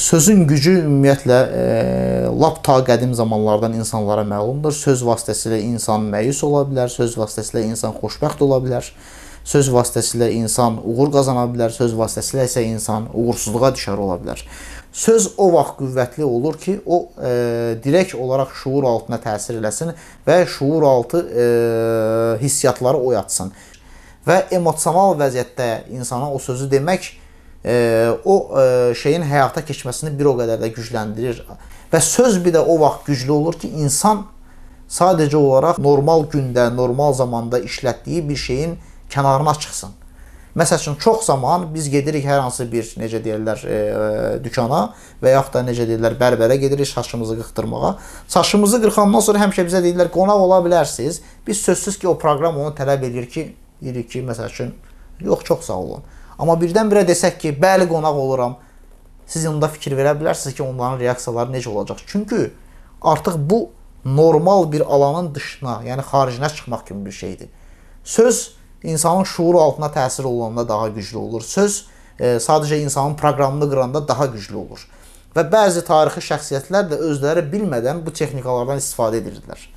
Sözün gücü ümumiyyətlə e, lap ta qədim zamanlardan insanlara məlumdur. Söz vasitəsilə insan məyus ola bilər, söz vasitəsilə insan xoşbəxt ola bilər. Söz vasitəsilə insan uğur qazana bilər, söz vasitəsilə isə insan uğursuzluğa düşər ola bilər. Söz o vaxt qüvvətli olur ki, o e, direkt olaraq şuur altına təsir eləsin və şuur altı e, hissiyatları oyatsın. Və emosional vəziyyətdə insana o sözü demək o e, şeyin həyata keçməsini bir o qədər də gücləndirir. Və söz bir də o vaxt güclü olur ki, insan sadəcə olaraq normal gündə, normal zamanda işlətdiyi bir şeyin kənarına çıxsın. Məsəl üçün çox zaman biz gedirik hər hansı bir necə deyirlər e, e dükana və yaxud da necə deyirlər bərbərə gedirik saçımızı qırxdırmağa. Saçımızı qırxandan sonra həmişə bizə deyirlər qonaq ola bilərsiniz. Biz sözsüz ki o proqram onu tələb edir ki, deyirik ki, məsəl üçün yox çox sağ olun. Amma birdən-birə desək ki, bəli qonaq oluram. Siz onda fikir verə bilərsiniz ki, onların reaksiyaları necə olacaq. Çünki artıq bu normal bir alanın dışına, yəni xaricinə çıxmaq kimi bir şeydir. Söz insanın şuuru altına təsir olanda daha güclü olur. Söz e, sadəcə insanın proqramını qıranda daha güclü olur. Və bəzi tarixi şəxsiyyətlər də özləri bilmədən bu texnikalardan istifadə edirdilər.